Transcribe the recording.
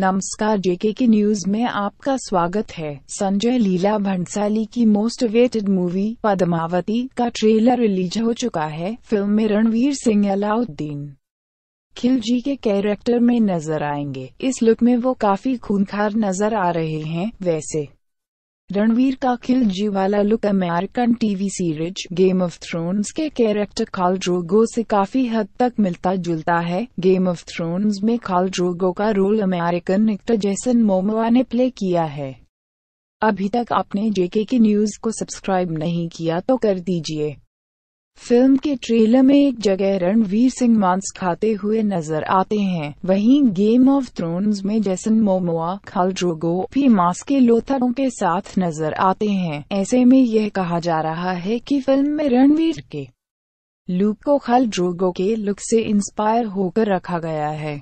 नमस्कार जेके की न्यूज में आपका स्वागत है संजय लीला भंसाली की मोस्ट वेटेड मूवी पद्मावती का ट्रेलर रिलीज हो चुका है फिल्म में रणवीर सिंह अलाउद्दीन खिलजी के कैरेक्टर में नजर आएंगे इस लुक में वो काफी खूनखार नजर आ रहे हैं वैसे रणवीर का खिल वाला look American TV series Game of Thrones के कैरेक्टर खालड्रोगो से काफी हद तक मिलता जुलता है गेम ऑफ थ्रोन्स में खालड्रोगो का रोल अमेरिकन एक्टर जैसन मोमवा ने प्ले किया है अभी तक आपने जेके की न्यूज को सब्सक्राइब नहीं किया तो कर दीजिए फिल्म के ट्रेलर में एक जगह रणवीर सिंह मांस खाते हुए नजर आते हैं वहीं गेम ऑफ थ्रोन्स में जैसन मोमोआ खलड्रोगो भी मांस के लोथरों के साथ नजर आते हैं ऐसे में यह कहा जा रहा है कि फिल्म में रणवीर के लुक को खलड्रोगो के लुक से इंस्पायर होकर रखा गया है